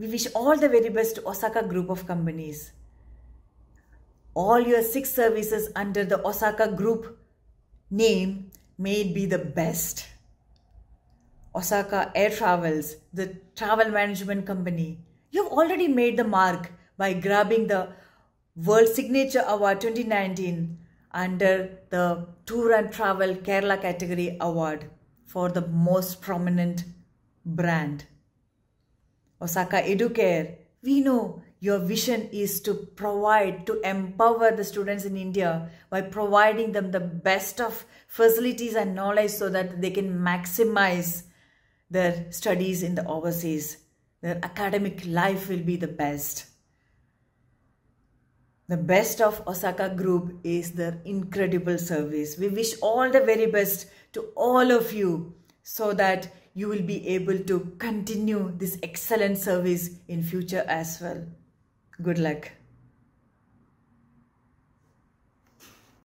We wish all the very best to Osaka Group of Companies. All your six services under the Osaka Group name may it be the best. Osaka Air Travels, the travel management company, you've already made the mark by grabbing the World Signature Award 2019 under the Tour and Travel Kerala category award for the most prominent brand. Osaka Educare, we know your vision is to provide, to empower the students in India by providing them the best of facilities and knowledge so that they can maximize their studies in the overseas. Their academic life will be the best. The best of Osaka Group is their incredible service. We wish all the very best to all of you so that you will be able to continue this excellent service in future as well. Good luck.